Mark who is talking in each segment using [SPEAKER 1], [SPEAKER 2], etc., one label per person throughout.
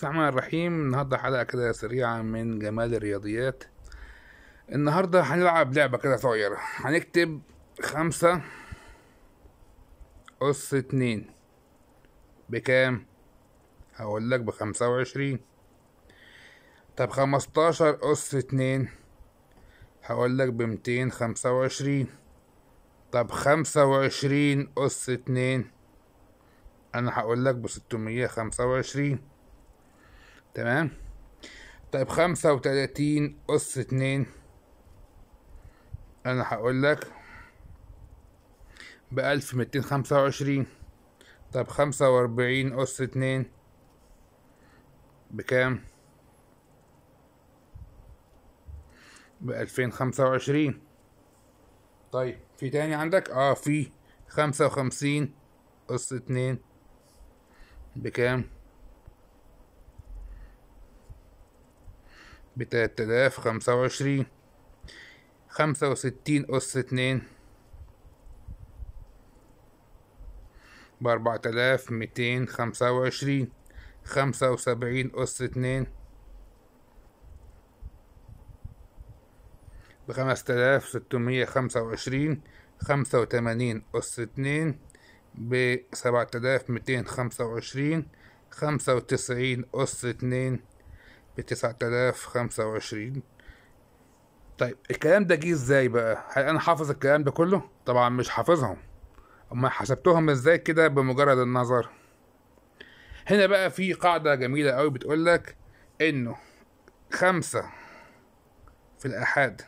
[SPEAKER 1] بسم الله الرحمن الرحيم النهارده حلقه كده سريعه من جمال الرياضيات النهارده هنلعب لعبه كده صغيره هنكتب خمسة أس اتنين بكام هقول لك بخمسة وعشرين طب خمستاشر أس اتنين هقول لك بمتين خمسة وعشرين طب خمسة وعشرين أس اتنين أنا هقول لك بستمية خمسة وعشرين تمام طيب خمسة وتلاتين أس اتنين أنا هقول لك بألف ميتين خمسة وعشرين طب خمسة وأربعين أس اتنين بكام بألفين خمسة وعشرين طيب في تاني عندك اه في خمسة وخمسين أس اتنين بكام بتلات آلاف خمسة وعشرين خمسة وستين أس اتنين بأربعة آلاف ميتين خمسة وعشرين خمسة وسبعين أس اتنين بخمسة آلاف ستمية خمسة وعشرين خمسة وتمانين أس اتنين بسبعة آلاف ميتين خمسة وعشرين خمسة وتسعين أس اتنين ب 9025 طيب الكلام ده جه ازاي بقى هل انا حافظ الكلام ده كله طبعا مش حافظهم اما حسبتهم ازاي كده بمجرد النظر هنا بقى في قاعدة جميلة قوي لك انه خمسة في الآحاد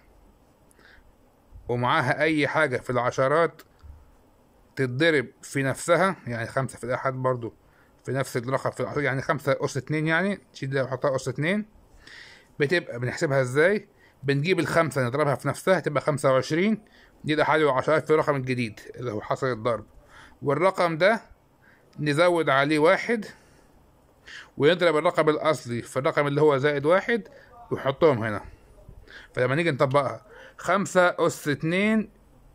[SPEAKER 1] ومعاها أي حاجة في العشرات تتضرب في نفسها يعني خمسة في الآحاد برضو في نفس الرقم في يعني خمسة اس اتنين يعني تشيل ده وحطها اس اتنين بتبقى بنحسبها ازاي بنجيب الخمسه نضربها في نفسها تبقى وعشرين دي ده حاله عشرات في الرقم الجديد اللي هو حصل الضرب والرقم ده نزود عليه واحد ونضرب الرقم الاصلي في الرقم اللي هو زائد واحد ونحطهم هنا فلما نيجي نطبقها خمسة أس اتنين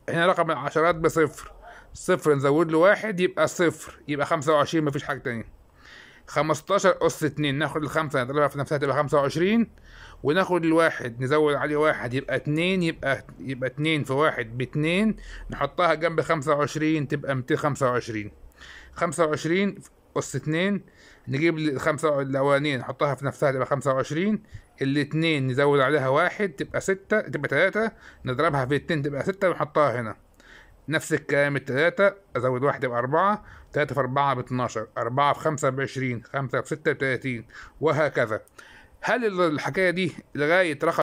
[SPEAKER 1] هنا رقم العشرات بصفر صفر نزود له واحد يبقى صفر يبقى خمسة وعشرين مفيش حاجة تانية خمستاشر أس اتنين ناخد الخمسة نضربها في نفسها تبقى خمسة وعشرين وناخد الواحد نزود عليه واحد يبقى اتنين يبقى يبقى اتنين في واحد باتنين نحطها جنب خمسة وعشرين تبقى ميتين خمسة وعشرين خمسة وعشرين أس اتنين نجيب الخمسة الأولانية نحطها في نفسها تبقى خمسة وعشرين الاتنين نزود عليها واحد تبقى ستة تبقى تلاتة نضربها في اتنين تبقى ستة ونحطها هنا نفس الكلام التلاتة أزود واحد يبقى أربعة تلاتة في أربعة 12 أربعة في خمسة 20 خمسة في ستة 30 وهكذا هل الحكاية دي لغاية رقم